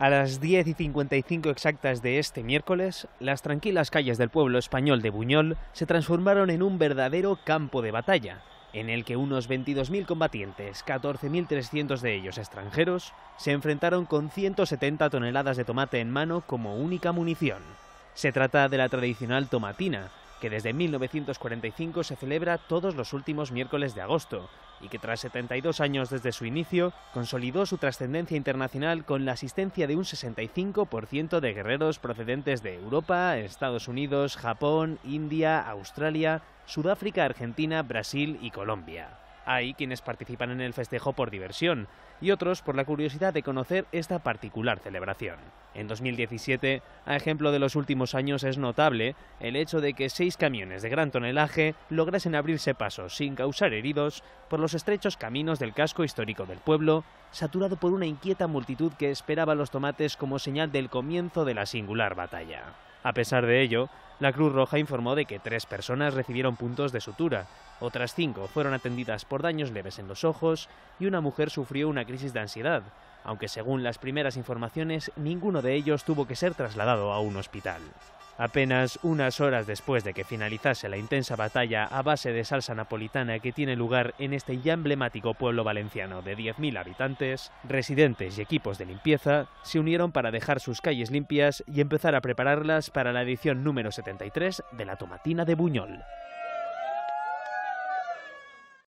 A las 10 y 55 exactas de este miércoles, las tranquilas calles del pueblo español de Buñol se transformaron en un verdadero campo de batalla, en el que unos 22.000 combatientes, 14.300 de ellos extranjeros, se enfrentaron con 170 toneladas de tomate en mano como única munición. Se trata de la tradicional tomatina, que desde 1945 se celebra todos los últimos miércoles de agosto y que tras 72 años desde su inicio consolidó su trascendencia internacional con la asistencia de un 65% de guerreros procedentes de Europa, Estados Unidos, Japón, India, Australia, Sudáfrica, Argentina, Brasil y Colombia. Hay quienes participan en el festejo por diversión y otros por la curiosidad de conocer esta particular celebración. En 2017, a ejemplo de los últimos años, es notable el hecho de que seis camiones de gran tonelaje lograsen abrirse paso sin causar heridos por los estrechos caminos del casco histórico del pueblo, saturado por una inquieta multitud que esperaba los tomates como señal del comienzo de la singular batalla. A pesar de ello, la Cruz Roja informó de que tres personas recibieron puntos de sutura, otras cinco fueron atendidas por daños leves en los ojos y una mujer sufrió una crisis de ansiedad, aunque según las primeras informaciones ninguno de ellos tuvo que ser trasladado a un hospital. Apenas unas horas después de que finalizase la intensa batalla a base de salsa napolitana que tiene lugar en este ya emblemático pueblo valenciano de 10.000 habitantes, residentes y equipos de limpieza se unieron para dejar sus calles limpias y empezar a prepararlas para la edición número 73 de la Tomatina de Buñol.